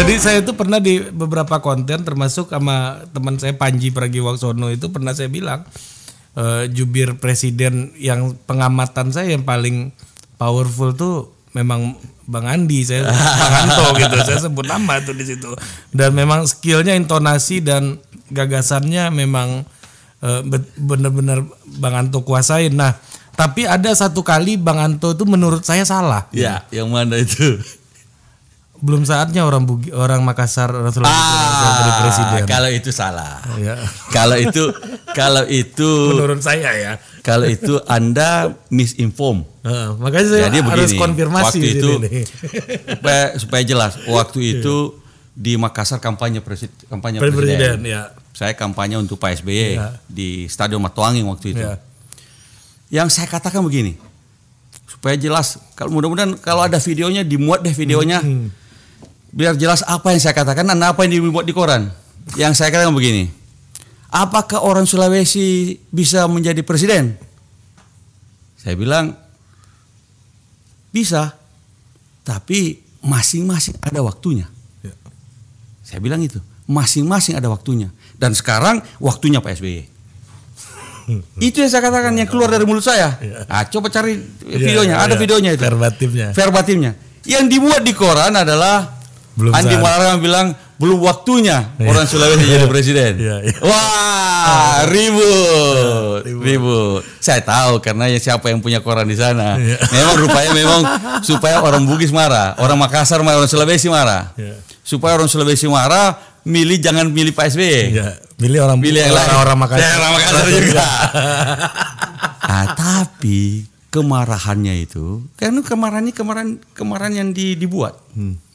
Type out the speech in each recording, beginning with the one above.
Jadi saya itu pernah di beberapa konten termasuk sama teman saya Panji Pragiwaksono itu pernah saya bilang uh, jubir presiden yang pengamatan saya yang paling powerful tuh memang Bang Andi saya Anto gitu saya sebut nama tuh di situ dan memang skillnya intonasi dan gagasannya memang uh, eh, benar bener Bang Anto kuasain nah tapi ada satu kali Bang Anto itu menurut saya salah ya yang mana itu belum saatnya orang Bugi, orang Makassar orang Sulawesi ah, jadi presiden. Kalau itu salah. Ya. kalau itu kalau itu menurut saya ya. Kalau itu Anda misinform. Uh, makanya saya jadi harus begini, konfirmasi waktu itu supaya, supaya jelas. Waktu iya. itu di Makassar kampanye presiden kampanye presiden. presiden ya. Saya kampanye untuk Pak SBY e ya. di Stadion Matuanging waktu itu. Ya. Yang saya katakan begini. Supaya jelas, kalau mudah-mudahan kalau ada videonya dimuat deh videonya. Hmm biar jelas apa yang saya katakan dan apa yang dibuat di koran. Yang saya katakan begini, apakah orang Sulawesi bisa menjadi presiden? Saya bilang bisa, tapi masing-masing ada waktunya. Ya. Saya bilang itu, masing-masing ada waktunya. Dan sekarang waktunya Pak SBY. itu yang saya katakan yang keluar dari mulut saya. Ya. Nah, coba cari ya, videonya, ya, ada ya. videonya itu. Verbatimnya. Verbatimnya. Yang dibuat di koran adalah belum Andi Malarang bilang belum waktunya yeah. orang Sulawesi jadi iya. presiden. Yeah, yeah. Wah, ribut, iya, ribu. Saya tahu karena ya siapa yang punya koran di sana. Yeah. Memang rupanya memang supaya orang Bugis marah, orang Makassar marah, orang Sulawesi marah. Yeah. Supaya orang Sulawesi marah, milih jangan milih Pak SBY. Iya, yeah. Milih orang milih yang orang, orang Makassar. orang Makassar juga. nah, tapi kemarahannya itu karena kemarahannya kemarahan kemarahan yang dibuat. Hmm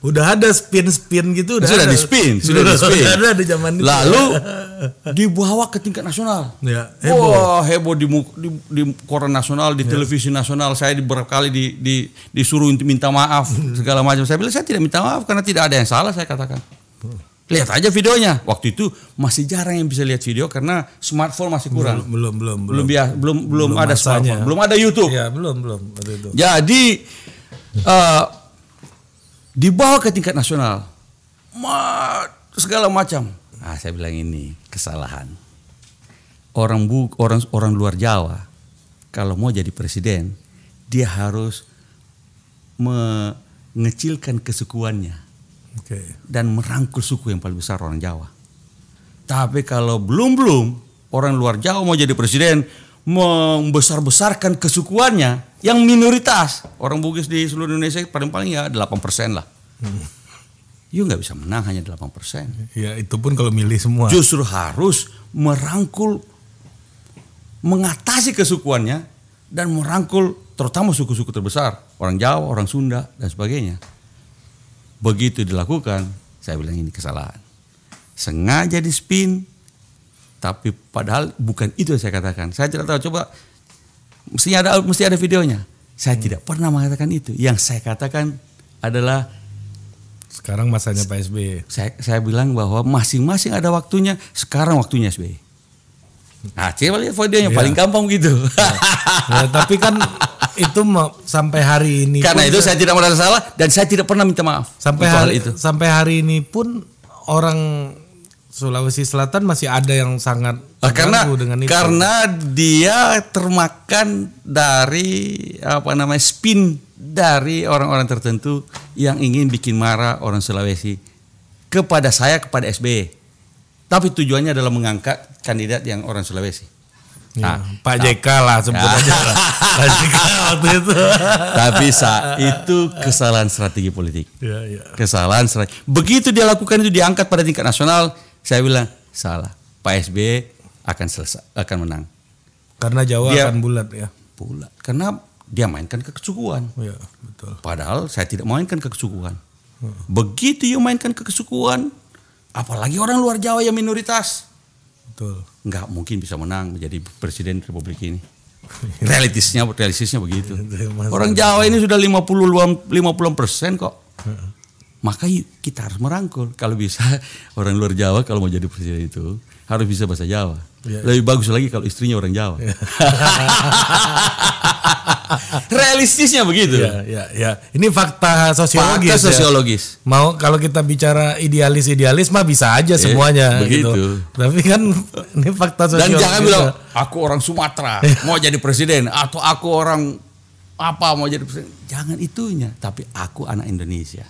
Udah ada spin-spin gitu udah. Sudah ada. di spin, sudah, sudah di spin. Sudah ada di zaman itu. Lalu dibawa ke tingkat nasional. Ya, heboh. Wah, heboh di, di, di koran nasional, di ya. televisi nasional. Saya beberapa kali di, di disuruh minta maaf hmm. segala macam. Saya bilang saya tidak minta maaf karena tidak ada yang salah saya katakan. Hmm. Lihat aja videonya. Waktu itu masih jarang yang bisa lihat video karena smartphone masih kurang. Belum belum belum. Belum biasa, belum, belum belum ada masanya. smartphone, belum ada YouTube. Ya, belum belum Jadi uh, dibawa ke tingkat nasional Ma, segala macam ah saya bilang ini kesalahan orang bu orang orang luar Jawa kalau mau jadi presiden dia harus mengecilkan kesukuannya okay. dan merangkul suku yang paling besar orang Jawa tapi kalau belum belum orang luar Jawa mau jadi presiden membesar-besarkan kesukuannya yang minoritas orang Bugis di seluruh Indonesia paling-paling ya 8 persen lah. Hmm. You nggak bisa menang hanya 8 persen. Ya itu pun kalau milih semua. Justru harus merangkul, mengatasi kesukuannya dan merangkul terutama suku-suku terbesar orang Jawa, orang Sunda dan sebagainya. Begitu dilakukan, saya bilang ini kesalahan. Sengaja di spin tapi padahal bukan itu yang saya katakan. Saya tidak tahu. Coba mestinya ada mesti ada videonya. Saya hmm. tidak pernah mengatakan itu. Yang saya katakan adalah sekarang masanya Pak SBY. Saya, saya bilang bahwa masing-masing ada waktunya. Sekarang waktunya SBY. Nah, hmm. coba lihat videonya ya. paling gampang gitu. Ya. ya, tapi kan itu sampai hari ini karena itu saya, saya tidak merasa salah dan saya tidak pernah minta maaf sampai hari itu sampai hari ini pun orang Sulawesi Selatan masih ada yang sangat ah, karena dengan itu. karena dia termakan dari apa namanya spin dari orang-orang tertentu yang ingin bikin marah orang Sulawesi kepada saya kepada SBY. Tapi tujuannya adalah mengangkat kandidat yang orang Sulawesi. Ya, nah, ya, Pak JK lah sebut ya. aja lah. Pak JK waktu itu. Tapi sa itu kesalahan strategi politik. Ya, ya. Kesalahan strategi. Begitu dia lakukan itu diangkat pada tingkat nasional, saya bilang salah. Pak Sb akan selesai akan menang. Karena Jawa dia, akan bulat ya. Bulat. Karena dia mainkan kekesukuan. Ya, betul. Padahal saya tidak mainkan kekesukuan. Hmm. Begitu you mainkan kekesukuan, apalagi orang luar Jawa yang minoritas. Betul. Nggak mungkin bisa menang menjadi presiden Republik ini. Realitisnya, realistisnya begitu. Orang Jawa ini sudah 50 50 persen kok. Hmm. Maka kita harus merangkul. Kalau bisa orang luar Jawa kalau mau jadi presiden itu harus bisa bahasa Jawa. Ya, Lebih ya. bagus lagi kalau istrinya orang Jawa. Ya. Realistisnya begitu. Ya, ya, ya. Ini fakta sosiologis. Fakta ya. sosiologis. Ya. Mau kalau kita bicara idealis idealis mah bisa aja iya, semuanya. Gitu. Begitu. Gitu. Tapi kan ini fakta sosiologis. Dan jangan ya. bilang aku orang Sumatera mau jadi presiden atau aku orang apa mau jadi presiden. Jangan itunya. Tapi aku anak Indonesia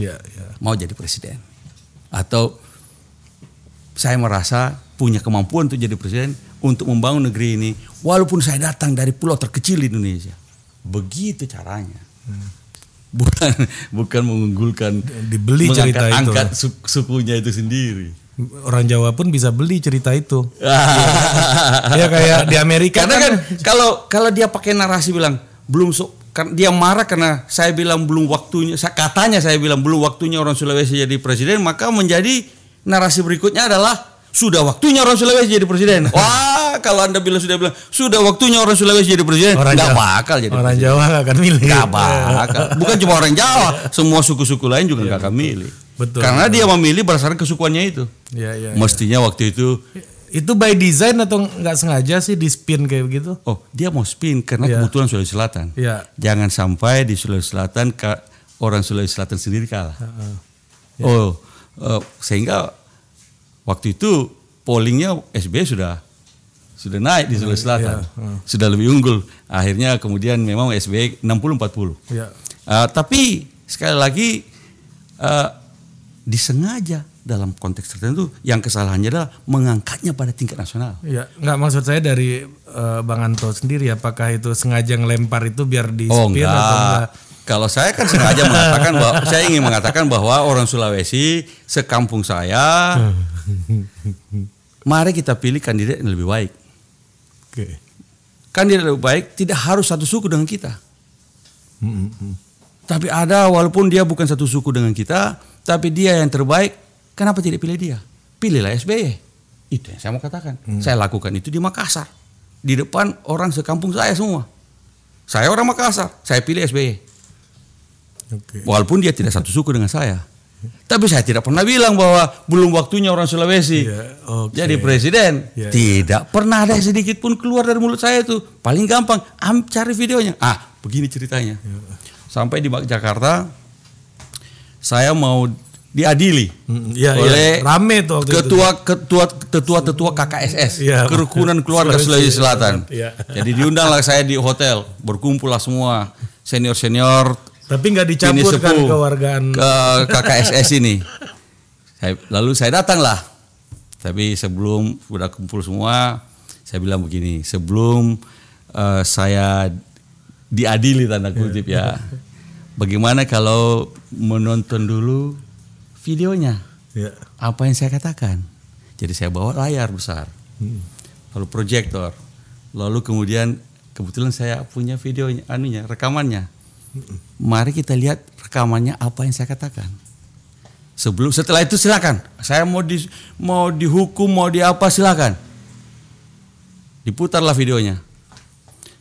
yeah, yeah. mau jadi presiden atau saya merasa punya kemampuan untuk jadi presiden untuk membangun negeri ini walaupun saya datang dari pulau terkecil di Indonesia begitu caranya hmm. bukan bukan mengunggulkan dibeli cerita itu angkat su sukunya itu sendiri orang Jawa pun bisa beli cerita itu. ya kayak di Amerika Karena kan, kan kalau kalau dia pakai narasi bilang belum Kan dia marah karena saya bilang belum waktunya katanya saya bilang belum waktunya orang Sulawesi jadi presiden maka menjadi narasi berikutnya adalah sudah waktunya orang Sulawesi jadi presiden. Wah, kalau Anda bilang sudah bilang sudah waktunya orang Sulawesi jadi presiden, orang bakal jadi orang presiden. Jawa nggak akan milih. nggak bakal. Bukan cuma orang Jawa, iya. semua suku-suku lain juga ya, gak akan milih. Betul. Karena dia memilih berdasarkan kesukuannya itu. Ya, ya, Mestinya ya. waktu itu iya. Itu by design atau nggak sengaja sih di spin kayak begitu? Oh, dia mau spin karena yeah. kebetulan Sulawesi Selatan. Yeah. Jangan sampai di Sulawesi Selatan orang Sulawesi Selatan sendiri kalah. Uh -uh. Yeah. Oh, uh, sehingga waktu itu pollingnya SBY sudah sudah naik di Sulawesi iya, Selatan, yeah. uh. sudah lebih unggul. Akhirnya kemudian memang SBY 60-40. Yeah. Uh, tapi sekali lagi uh, disengaja dalam konteks tertentu yang kesalahannya adalah mengangkatnya pada tingkat nasional. Iya, nggak maksud saya dari uh, Bang Anto sendiri apakah itu sengaja ngelempar itu biar di oh, enggak. enggak? Kalau saya kan sengaja mengatakan bahwa saya ingin mengatakan bahwa orang Sulawesi sekampung saya mari kita pilih kandidat yang lebih baik. Oke. Kandidat lebih baik tidak harus satu suku dengan kita. Tapi ada walaupun dia bukan satu suku dengan kita, tapi dia yang terbaik Kenapa tidak pilih dia? Pilihlah SBY. Itu yang saya mau katakan. Hmm. Saya lakukan itu di Makassar. Di depan orang sekampung saya semua. Saya orang Makassar, saya pilih SBY. Okay. Walaupun dia tidak satu suku dengan saya. Tapi saya tidak pernah bilang bahwa belum waktunya orang Sulawesi yeah, okay. jadi presiden. Yeah, ya. tidak pernah ada sedikit pun keluar dari mulut saya itu. Paling gampang, am cari videonya. Ah, begini ceritanya. Yeah. Sampai di Jakarta, saya mau diadili ya, oleh ya. rame tuh waktu ketua, itu. ketua ketua ketua KKSS ya, kerukunan keluarga Sulawesi Selatan. Ya. Jadi diundanglah saya di hotel, berkumpullah semua senior-senior. Tapi nggak dicampur kan kewargaan ke KKSS ini. saya, lalu saya datanglah. Tapi sebelum sudah kumpul semua, saya bilang begini, sebelum uh, saya diadili tanda kutip ya. Iya. Bagaimana kalau menonton dulu videonya. Ya. Apa yang saya katakan. Jadi saya bawa layar besar. Hmm. Lalu proyektor. Lalu kemudian kebetulan saya punya videonya anunya rekamannya. Hmm. Mari kita lihat rekamannya apa yang saya katakan. Sebelum setelah itu silakan. Saya mau di mau dihukum, mau di apa silakan. Diputarlah videonya.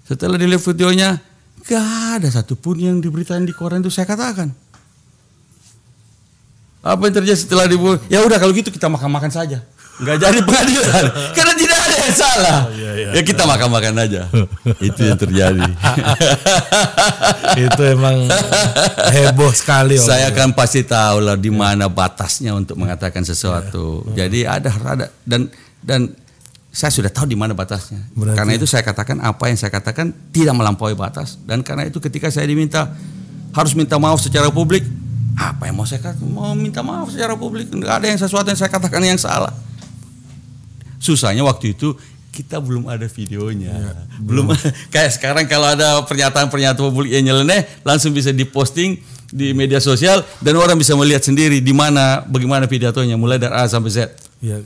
Setelah dilihat videonya, gak ada satupun yang diberitakan di koran itu saya katakan. Apa yang terjadi setelah dibunuh? Ya udah kalau gitu kita makan-makan saja. nggak jadi pengadilan karena tidak ada yang salah. Oh, iya, iya. Ya kita makan-makan aja. Itu yang terjadi. itu emang heboh sekali. Saya kan pasti tahu lah di mana batasnya untuk mengatakan sesuatu. Iya. Jadi hmm. ada rada dan dan saya sudah tahu di mana batasnya. Berarti. Karena ya. itu saya katakan apa yang saya katakan tidak melampaui batas dan karena itu ketika saya diminta harus minta maaf secara publik, apa yang mau saya katakan? Mau minta maaf secara publik. Tidak ada yang sesuatu yang saya katakan yang salah. Susahnya waktu itu kita belum ada videonya. Ya, belum. belum. kayak sekarang kalau ada pernyataan-pernyataan publik yang nyeleneh langsung bisa diposting di media sosial dan orang bisa melihat sendiri di mana bagaimana pidatonya mulai dari A sampai Z. Ya,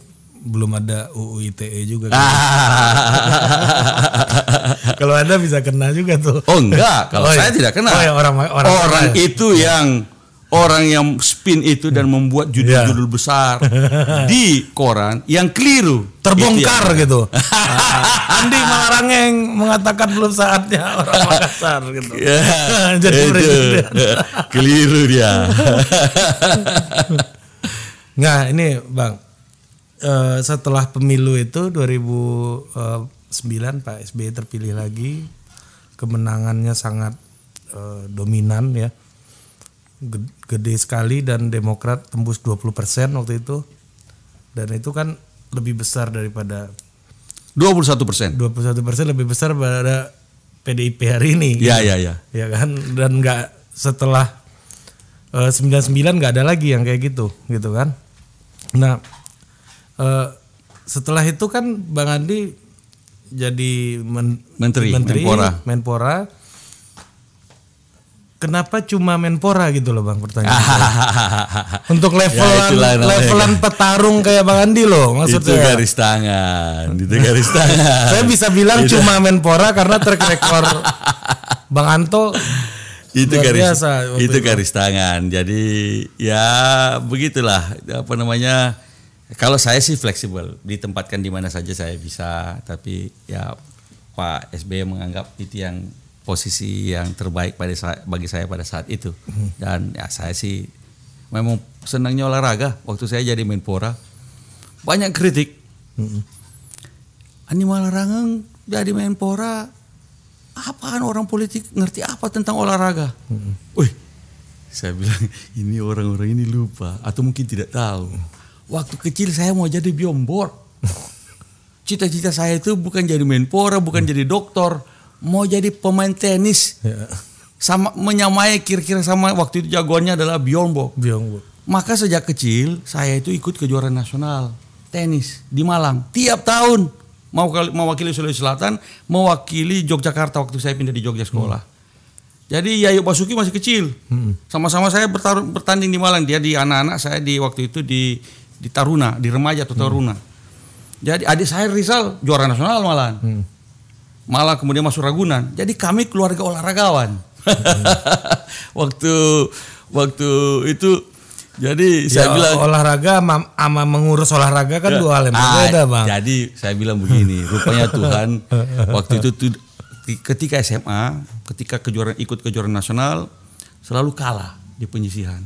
belum ada UU ITE juga. Kan? kalau ada bisa kena juga tuh. Oh enggak, kalau oh, iya. saya iya. tidak kena. Oh, iya, orang orang, orang itu yang orang yang spin itu dan membuat judul-judul ya. besar di koran yang keliru terbongkar gitu. ah, Andi Marangeng mengatakan belum saatnya orang Makassar gitu. Ya, Jadi itu. keliru dia. nah, ini Bang uh, setelah pemilu itu 2009 eh, Pak SBY terpilih lagi. Kemenangannya sangat uh, dominan ya gede sekali dan Demokrat tembus 20% waktu itu. Dan itu kan lebih besar daripada 21%. 21% lebih besar pada PDIP hari ini. Iya, iya, iya. Ya kan dan nggak setelah eh, uh, 99 nggak ada lagi yang kayak gitu, gitu kan. Nah, uh, setelah itu kan Bang Andi jadi men menteri, menteri Menpora. Menpora kenapa cuma Menpora gitu loh Bang pertanyaan. Untuk levelan ya levelan ya. petarung kayak Bang Andi loh maksudnya. Itu garis tangan, itu garis tangan. Saya bisa bilang itu. cuma Menpora karena track record Bang Anto itu garis biasa itu, itu garis tangan. Jadi ya begitulah apa namanya kalau saya sih fleksibel, ditempatkan di mana saja saya bisa, tapi ya Pak SBY menganggap itu yang posisi yang terbaik pada saat, bagi saya pada saat itu. Dan ya saya sih memang senangnya olahraga. Waktu saya jadi Menpora banyak kritik. ini Animal rangeng jadi Menpora apaan orang politik ngerti apa tentang olahraga? Wih, saya bilang ini orang-orang ini lupa atau mungkin tidak tahu. Waktu kecil saya mau jadi biombor. Cita-cita saya itu bukan jadi Menpora, bukan jadi dokter mau jadi pemain tenis ya. sama menyamai kira-kira sama waktu itu jagoannya adalah Biombo. Bjornbo. Maka sejak kecil saya itu ikut kejuaraan nasional tenis di Malang tiap tahun mau mewakili Sulawesi Selatan, mewakili Yogyakarta waktu saya pindah di Jogja sekolah. Hmm. Jadi Yayu Basuki masih kecil. Hmm. Sama-sama hmm. saya bertarung, bertanding di Malang. Dia di anak-anak, saya di waktu itu di di Taruna, di remaja atau hmm. Taruna. Hmm. Jadi adik saya Rizal juara nasional Malang. Hmm malah kemudian masuk Ragunan. Jadi kami keluarga olahragawan. Hmm. waktu waktu itu jadi ya, saya bilang olahraga sama mengurus olahraga kan ya, dua hal yang ah, berbeda, Bang. Jadi saya bilang begini, rupanya Tuhan waktu itu tu, ketika SMA, ketika kejuaraan ikut kejuaraan nasional selalu kalah di penyisihan.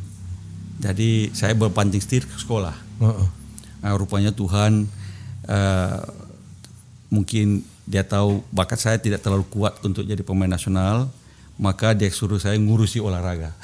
Jadi saya berpancing setir ke sekolah. Uh -uh. Nah, rupanya Tuhan uh, mungkin dia tahu bakat saya tidak terlalu kuat untuk jadi pemain nasional maka dia suruh saya ngurusi olahraga.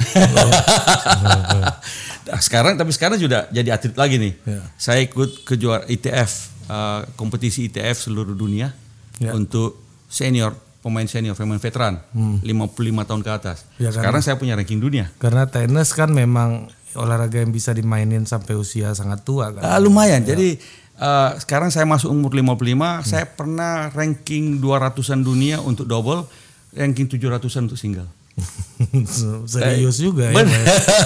nah, sekarang tapi sekarang sudah jadi atlet lagi nih. Yeah. Saya ikut kejuar ITF uh, eh, kompetisi ITF seluruh dunia yeah. untuk senior pemain senior, pemain veteran, hmm. 55 tahun ke atas. Ya, Sekarang karena, saya punya ranking dunia. Karena tenis kan memang olahraga yang bisa dimainin sampai usia sangat tua kan. Uh, lumayan. Ya. Jadi Eh, sekarang saya masuk umur 55, hmm. saya pernah ranking 200-an dunia untuk double, ranking 700-an untuk single. Serius juga ya.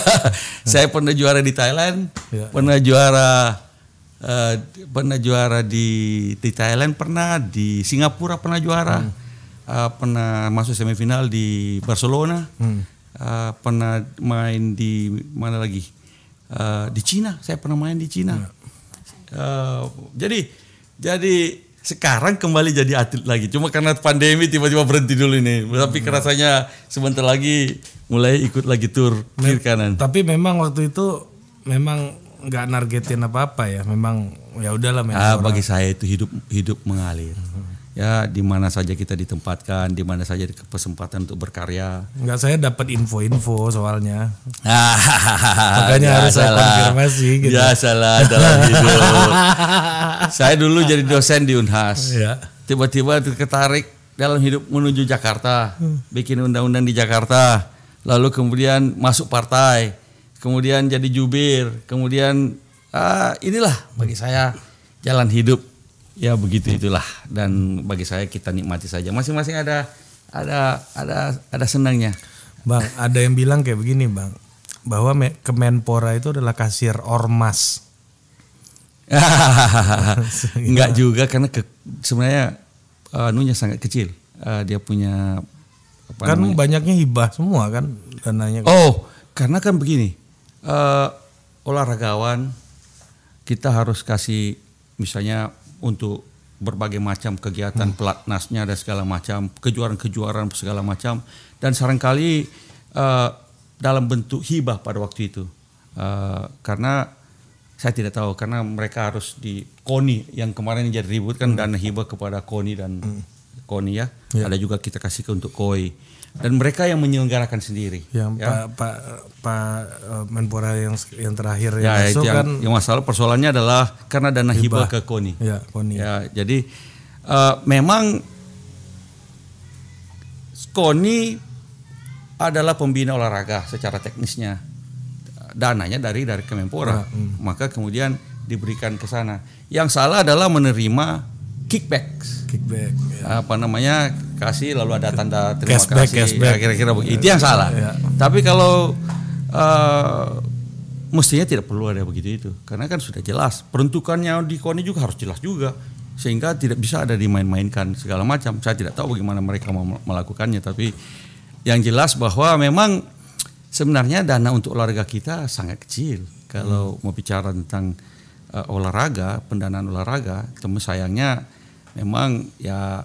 saya pernah juara di Thailand, ya, pernah ya. juara uh, pernah juara di di Thailand, pernah di Singapura pernah juara. Hmm. Uh, pernah masuk semifinal di Barcelona. Hmm. Uh, pernah main di mana lagi? Uh, di Cina, saya pernah main di Cina. Hmm. Eh, jadi jadi sekarang kembali jadi atlet lagi. Cuma karena pandemi tiba-tiba berhenti dulu ini. Tapi hmm. rasanya sebentar lagi mulai ikut lagi tur kiri kanan. Tapi memang waktu itu memang nggak nargetin apa-apa ya. Memang ya udahlah. Ah, bagi saya itu hidup hidup mengalir. Hmm ya di mana saja kita ditempatkan, di mana saja kesempatan untuk berkarya. Enggak saya dapat info-info soalnya. Makanya harus saya konfirmasi gitu. Ya salah dalam hidup. saya dulu jadi dosen di Unhas. tiba Tiba-tiba ketarik dalam hidup menuju Jakarta, hmm. bikin undang-undang di Jakarta, lalu kemudian masuk partai, kemudian jadi jubir, kemudian uh, inilah bagi saya jalan hidup ya begitu itulah dan bagi saya kita nikmati saja masing-masing ada ada ada ada senangnya bang ada yang bilang kayak begini bang bahwa Kemenpora itu adalah kasir ormas nggak juga karena ke, sebenarnya eh, anunya sangat kecil uh, dia punya apa kan namanya? banyaknya hibah semua kan dananya oh karena kan begini uh, olahragawan kita harus kasih misalnya untuk berbagai macam kegiatan hmm. pelatnasnya dan segala macam kejuaraan-kejuaraan segala macam dan seringkali uh, dalam bentuk hibah pada waktu itu uh, karena saya tidak tahu karena mereka harus di koni yang kemarin jadi ribut kan hmm. dana hibah kepada koni dan hmm koni ya. ya. Ada juga kita kasih ke untuk koi. Dan mereka yang menyelenggarakan sendiri. Yang ya. Pak Pak pa, eh, Menpora yang yang terakhir ya, yang ya, masuk yang, kan yang masalah persoalannya adalah karena dana hibah, hibah ke koni. Ya, koni. Ya, jadi uh, memang koni adalah pembina olahraga secara teknisnya. Dananya dari dari Kemenpora. Ya, hmm. Maka kemudian diberikan ke sana. Yang salah adalah menerima kickback kickback ya. apa namanya kasih lalu ada tanda terima cashback, kasih ya, kira-kira begitu itu yang salah ya. tapi kalau uh, mestinya tidak perlu ada begitu itu karena kan sudah jelas peruntukannya di koni juga harus jelas juga sehingga tidak bisa ada dimain-mainkan segala macam saya tidak tahu bagaimana mereka mau melakukannya tapi yang jelas bahwa memang sebenarnya dana untuk olahraga kita sangat kecil kalau hmm. mau bicara tentang uh, olahraga pendanaan olahraga teman sayangnya memang ya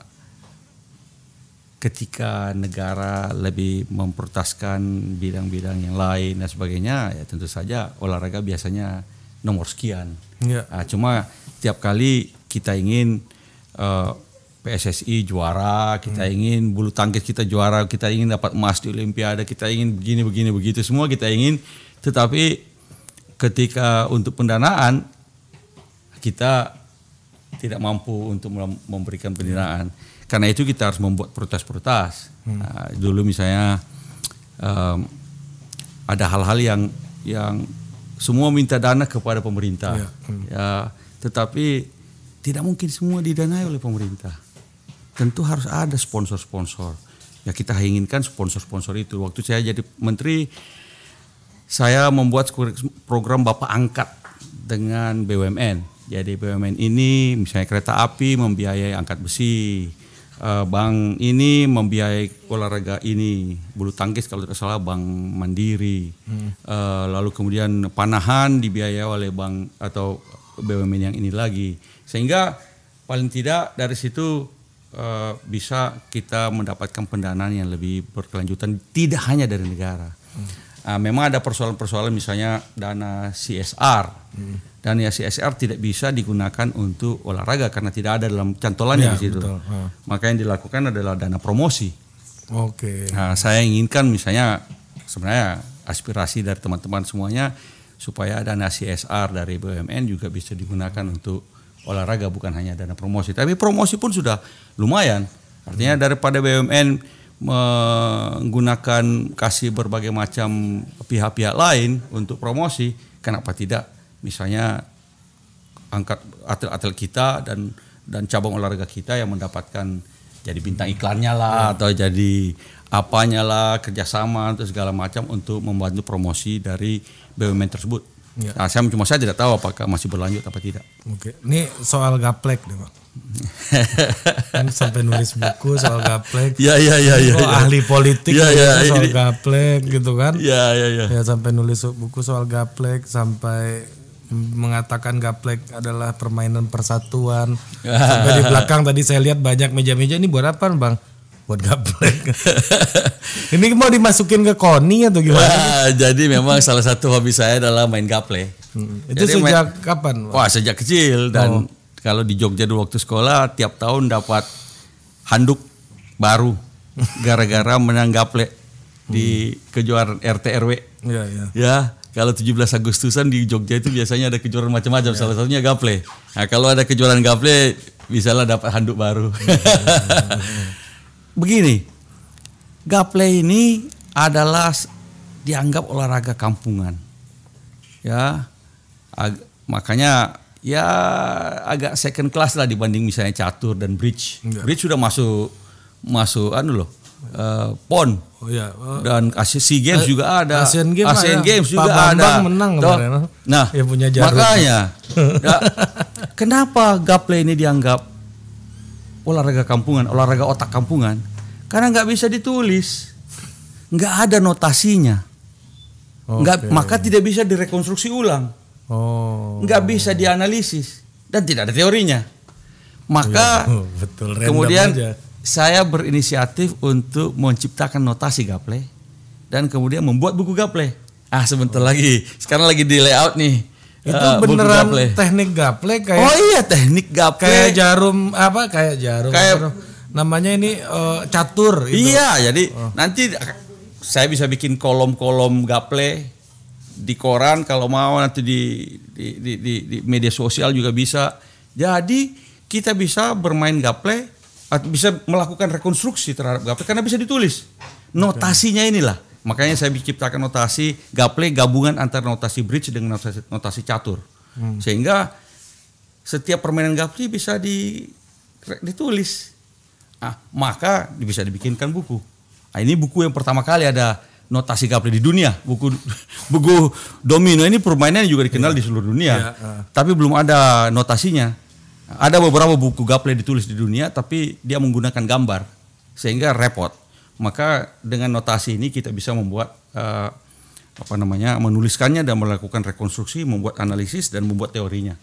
ketika negara lebih mempertaskan bidang-bidang yang lain dan sebagainya ya tentu saja olahraga biasanya nomor sekian ya. nah, cuma tiap kali kita ingin uh, eh, PSSI juara kita hmm. ingin bulu tangkis kita juara kita ingin dapat emas di Olimpiade kita ingin begini begini begitu semua kita ingin tetapi ketika untuk pendanaan kita tidak mampu untuk memberikan pendidikan. Karena itu kita harus membuat protes-protes. Hmm. Nah, dulu misalnya um, ada hal-hal yang yang semua minta dana kepada pemerintah. Ya. Hmm. ya, tetapi tidak mungkin semua didanai oleh pemerintah. Tentu harus ada sponsor-sponsor. Ya kita inginkan sponsor-sponsor itu. Waktu saya jadi menteri, saya membuat program Bapak Angkat dengan BUMN jadi BUMN ini misalnya kereta api membiayai angkat besi, eh, bank ini membiayai olahraga ini, bulu tangkis kalau tidak salah bank Mandiri, hmm. Eh, lalu kemudian panahan dibiayai oleh bank atau BUMN yang ini lagi, sehingga paling tidak dari situ eh, bisa kita mendapatkan pendanaan yang lebih berkelanjutan tidak hanya dari negara. Hmm. Nah, memang ada persoalan-persoalan misalnya dana CSR hmm. dan ya CSR tidak bisa digunakan untuk olahraga karena tidak ada dalam cantolannya ya, di situ. Betul. Ah. Maka yang dilakukan adalah dana promosi. Oke. Okay. Nah, saya inginkan misalnya sebenarnya aspirasi dari teman-teman semuanya supaya dana CSR dari BUMN juga bisa digunakan untuk olahraga bukan hanya dana promosi tapi promosi pun sudah lumayan artinya hmm. daripada BUMN menggunakan kasih berbagai macam pihak-pihak lain untuk promosi, kenapa tidak? Misalnya angkat atlet-atlet kita dan dan cabang olahraga kita yang mendapatkan jadi bintang iklannya lah hmm. atau jadi apanya lah kerjasama atau segala macam untuk membantu promosi dari BUMN tersebut. Ya. Nah, saya cuma saya tidak tahu apakah masih berlanjut atau tidak. Oke, ini soal gaplek nih pak. kan sampai nulis buku soal gaplek. Ya ya ya ya. ya. ahli politik ya, ya, soal ini. gaplek gitu kan. Ya ya ya. Ya sampai nulis buku soal gaplek sampai mengatakan gaplek adalah permainan persatuan. sampai di belakang tadi saya lihat banyak meja-meja ini buat apa, Bang? buat gaplek. ini mau dimasukin ke koni atau gimana? Wah, jadi memang salah satu hobi saya adalah main gaplek. Hmm. Itu jadi sejak main, kapan? Wah, sejak kecil dan oh kalau di Jogja dulu waktu sekolah tiap tahun dapat handuk baru gara-gara menang gaple di kejuaraan RT RW. Ya, ya. ya kalau 17 Agustusan di Jogja itu biasanya ada kejuaraan macam-macam, ya. salah satunya gaple. Nah, kalau ada kejuaraan gaple bisalah dapat handuk baru. Begini, gaple ini adalah dianggap olahraga kampungan. Ya. makanya ya agak second class lah dibanding misalnya catur dan bridge. Yeah. Bridge sudah masuk masuk anu loh uh, pon. Oh iya. Uh, dan Sea Games uh, juga ada. Asian Games, Asian ada. Ya. Games juga Pak ada. menang Tuh. kemarin. Oh. Nah, ya punya jarum. makanya ya, kenapa gaple ini dianggap olahraga kampungan, olahraga otak kampungan? Karena nggak bisa ditulis, nggak ada notasinya, nggak maka tidak bisa direkonstruksi ulang. Oh. Nggak bisa dianalisis dan tidak ada teorinya. Maka ya, betul, kemudian aja. saya berinisiatif untuk menciptakan notasi gaple dan kemudian membuat buku gaple. Ah sebentar oh. lagi, sekarang lagi di layout nih. Itu uh, beneran gaple. teknik gaple kayak Oh iya teknik gaple. Kayak jarum apa kayak jarum. Kayak jarum. namanya ini uh, catur Itu. Iya, jadi oh. nanti saya bisa bikin kolom-kolom gaple di koran kalau mau nanti di di, di, di, di media sosial juga bisa. Jadi kita bisa bermain gaple atau bisa melakukan rekonstruksi terhadap gaple karena bisa ditulis. Notasinya inilah. Makanya saya ciptakan notasi gaple gabungan antara notasi bridge dengan notasi, notasi catur. Hmm. Sehingga setiap permainan gaple bisa di ditulis. Ah, maka bisa dibikinkan buku. Nah, ini buku yang pertama kali ada notasi gaple di dunia. Buku buku domino ini permainan juga dikenal yeah. di seluruh dunia. Yeah. Uh. Tapi ah. belum ada notasinya. Ada beberapa buku gaple ditulis di dunia tapi dia menggunakan gambar sehingga repot. Maka dengan notasi ini kita bisa membuat uh, apa namanya menuliskannya dan melakukan rekonstruksi, membuat analisis dan membuat teorinya.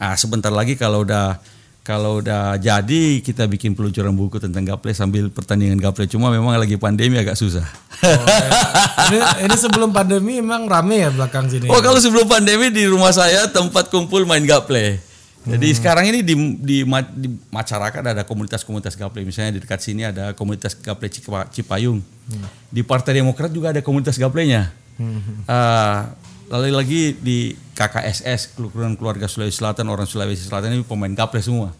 Nah, sebentar lagi kalau udah kalau udah jadi kita bikin peluncuran buku tentang gaple sambil pertandingan gaple cuma memang lagi pandemi agak susah. Oh, ini, ini sebelum pandemi emang rame ya belakang sini. Oh kalau sebelum pandemi di rumah saya tempat kumpul main gaple. Jadi hmm. sekarang ini di, di, di masyarakat ada komunitas-komunitas gaple. Misalnya di dekat sini ada komunitas gaple Cipayung. Hmm. Di Partai Demokrat juga ada komunitas gaplenya. Hmm. Uh, Lalu lagi di KKSS, Keluarga keluarga Sulawesi Selatan, orang Sulawesi Selatan ini pemain gaple semua.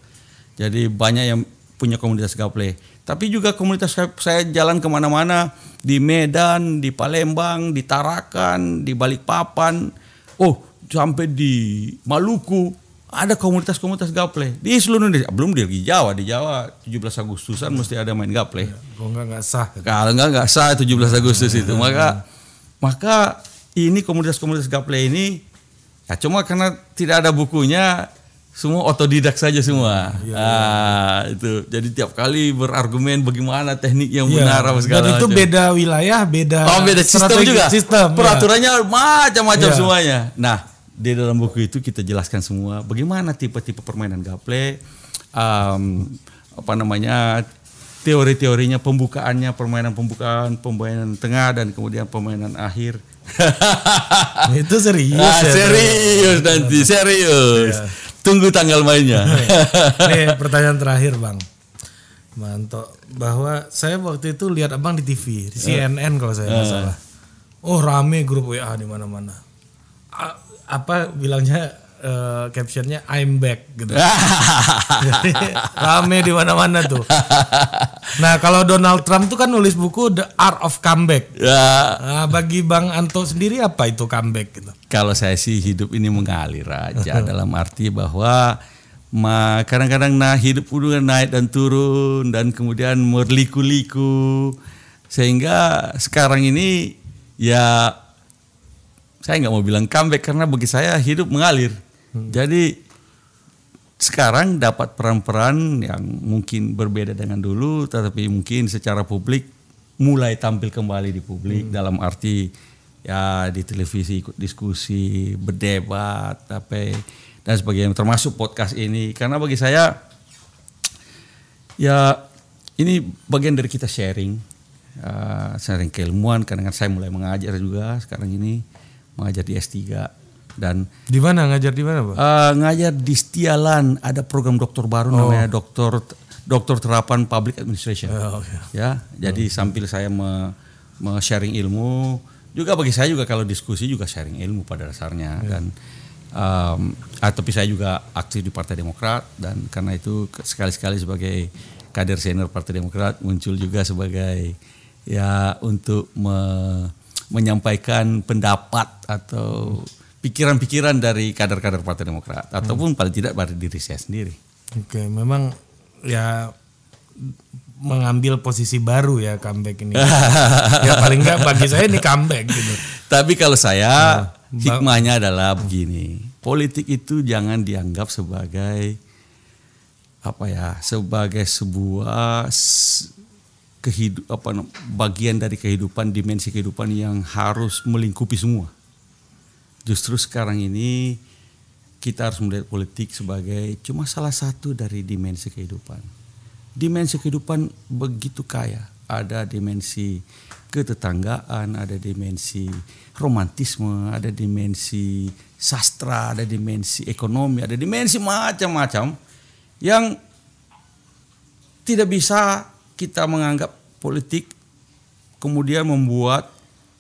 Jadi banyak yang punya komunitas gaple. Tapi juga komunitas saya jalan kemana-mana di Medan, di Palembang, di Tarakan, di Balikpapan. Oh, sampai di Maluku ada komunitas-komunitas gaple di seluruh Indonesia belum di Jawa di Jawa 17 Agustusan mesti ada main gaple ya, kalau nggak nggak sah kalau nggak nggak sah 17 Agustus itu maka maka ini komunitas-komunitas gaple ini ya cuma karena tidak ada bukunya semua otodidak saja semua. Ya, ah, iya. itu. Jadi tiap kali berargumen bagaimana teknik yang ya. benar apa segala Dan itu macam. beda wilayah, beda Oh, beda sistem juga. Sistem, iya. Peraturannya ya. macam-macam ya. semuanya. Nah, di dalam buku itu kita jelaskan semua bagaimana tipe-tipe permainan gaple um, apa namanya teori-teorinya pembukaannya permainan pembukaan permainan tengah dan kemudian permainan akhir itu serius. Ah, ya, serius nanti, serius. Ya. Tunggu tanggal mainnya. Iya. Nih, pertanyaan terakhir, Bang. Mantok bahwa saya waktu itu lihat Abang di TV, di iya. CNN kalau saya nggak uh. salah. Oh, rame grup WA di mana-mana. Apa bilangnya uh, captionnya I'm back gitu. Jadi, rame di mana-mana tuh. nah kalau Donald Trump tuh kan nulis buku The Art of Comeback. Ya. Nah, bagi Bang Anto sendiri apa itu comeback gitu? Kalau saya sih hidup ini mengalir aja dalam arti bahwa ma kadang-kadang nah hidup udah kan naik dan turun dan kemudian merliku-liku sehingga sekarang ini ya saya nggak mau bilang comeback karena bagi saya hidup mengalir Hmm. Jadi sekarang dapat peran-peran yang mungkin berbeda dengan dulu, tetapi mungkin secara publik mulai tampil kembali di publik hmm. dalam arti ya di televisi ikut diskusi, berdebat, tapi dan sebagainya termasuk podcast ini karena bagi saya ya ini bagian dari kita sharing uh, sharing keilmuan karena kan saya mulai mengajar juga sekarang ini mengajar di S3 dan di mana ngajar di mana pak? Uh, ngajar di Setialan ada program dokter baru oh. namanya dokter dokter terapan public administration oh, okay. ya jadi oh. sambil saya me, me sharing ilmu juga bagi saya juga kalau diskusi juga sharing ilmu pada dasarnya yeah. dan um, ah, tapi saya juga aktif di Partai Demokrat dan karena itu sekali-sekali sebagai kader senior Partai Demokrat muncul juga sebagai ya untuk me, menyampaikan pendapat atau pikiran-pikiran dari kader-kader Partai Demokrat hmm. ataupun paling tidak dari diri saya sendiri. Oke, memang ya mengambil posisi baru ya comeback ini. ya paling nggak bagi saya ini comeback gitu. Tapi kalau saya nah, hikmahnya adalah begini. Politik itu jangan dianggap sebagai apa ya, sebagai sebuah kehidupan bagian dari kehidupan dimensi kehidupan yang harus melingkupi semua justru sekarang ini kita harus melihat politik sebagai cuma salah satu dari dimensi kehidupan. Dimensi kehidupan begitu kaya. Ada dimensi ketetanggaan, ada dimensi romantisme, ada dimensi sastra, ada dimensi ekonomi, ada dimensi macam-macam yang tidak bisa kita menganggap politik kemudian membuat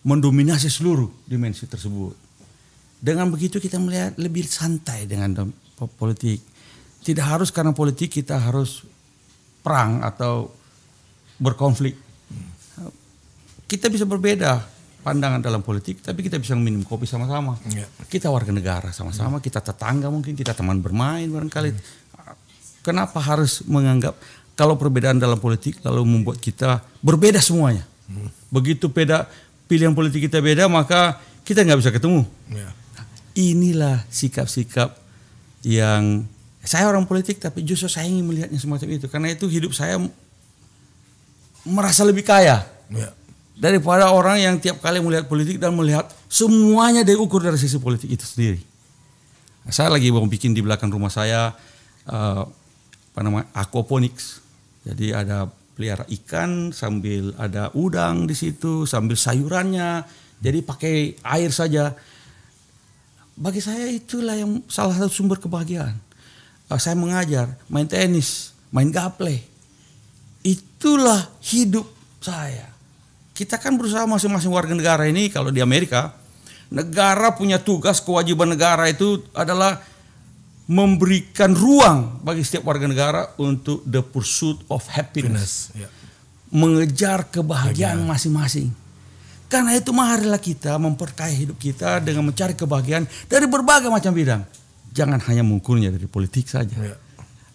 mendominasi seluruh dimensi tersebut dengan begitu kita melihat lebih santai dengan politik. Tidak harus karena politik kita harus perang atau berkonflik. Kita bisa berbeda pandangan dalam politik, tapi kita bisa minum kopi sama-sama. Ya. Kita warga negara sama-sama, ya. kita tetangga mungkin, kita teman bermain barangkali. Ya. Kenapa harus menganggap kalau perbedaan dalam politik lalu membuat kita berbeda semuanya? Hmm. Begitu beda pilihan politik kita beda, maka kita nggak bisa ketemu. Ya. Inilah sikap-sikap yang saya orang politik tapi justru saya ingin melihatnya semacam itu karena itu hidup saya merasa lebih kaya ya. daripada orang yang tiap kali melihat politik dan melihat semuanya ukur dari sisi politik itu sendiri. Saya lagi mau bikin di belakang rumah saya uh, apa namanya aquaponics. Jadi ada pelihara ikan sambil ada udang di situ sambil sayurannya. Jadi pakai air saja. Bagi saya itulah yang salah satu sumber kebahagiaan. Ah, saya mengajar, main tenis, main gaple. Itulah hidup saya. Kita kan berusaha masing-masing warga negara ini kalau di Amerika, negara punya tugas kewajiban negara itu adalah memberikan ruang bagi setiap warga negara untuk the pursuit of happiness. yeah. Mengejar kebahagiaan masing-masing. Karena itu marilah kita memperkaya hidup kita dengan mencari kebahagiaan dari berbagai macam bidang. Jangan hanya mengukurnya dari politik saja. Ya.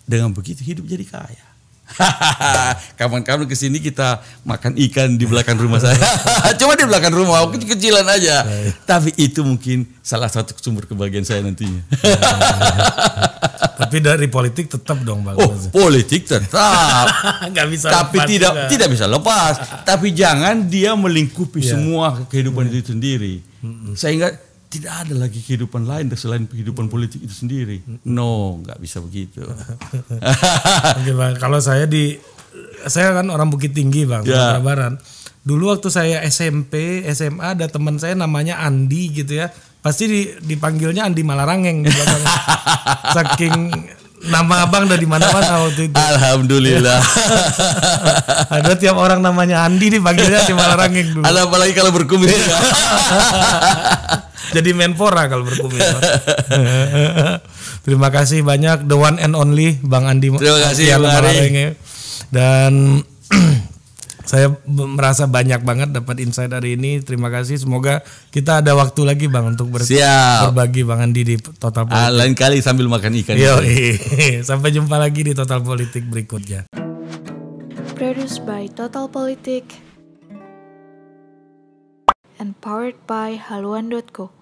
Dengan begitu hidup jadi kaya. Kapan-kapan kesini kita makan ikan di belakang rumah saya. Cuma di belakang rumah, kecil-kecilan aja. Ya, ya. Tapi itu mungkin salah satu sumber kebahagiaan saya nantinya. Tapi dari politik tetap dong Bang. Oh, politik tetap. Gak bisa Tapi lepas tidak juga. tidak bisa lepas. Tapi jangan dia melingkupi yeah. semua kehidupan hmm. itu sendiri. Hmm. Sehingga tidak ada lagi kehidupan lain selain kehidupan politik itu sendiri. Hmm. No, nggak bisa begitu. Oke bang, kalau saya di saya kan orang Bukit Tinggi bang, yeah. Ya. Barat. Dulu waktu saya SMP, SMA ada teman saya namanya Andi gitu ya pasti di, dipanggilnya Andi Malarangeng di Saking nama abang dari mana-mana waktu itu. Alhamdulillah. Ada tiap orang namanya Andi dipanggilnya Andi Malarangeng dulu. Ada apalagi kalau berkumis. Ya? Jadi menpora kalau berkumis. Terima kasih banyak the one and only Bang Andi. Terima kasih Bang Dan saya merasa banyak banget dapat insight hari ini. Terima kasih. Semoga kita ada waktu lagi Bang untuk ber Siap. berbagi Bang Andi di Total ah, Politik. lain kali sambil makan ikan. Yo, sampai jumpa lagi di Total Politik berikutnya. Produced by Total Politik and powered by haluan.co.